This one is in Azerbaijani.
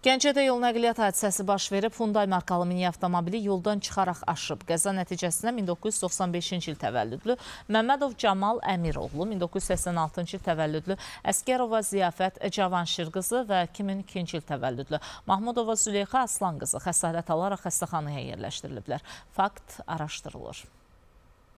Gəncədə yol nəqliyyat hadisəsi baş verib, Hyundai markalı mini avtomobili yoldan çıxaraq aşıb. Qəza nəticəsində 1995-ci il təvəllüdlü Məmmədov Camal Əmiroğlu, 1986-cı il təvəllüdlü Əskərova Ziyafət Cavanşir qızı və 2002-ci il təvəllüdlü Mahmudova Züleyxa Aslan qızı xəsarət alaraq xəstəxanaya yerləşdiriliblər. Fakt araşdırılır.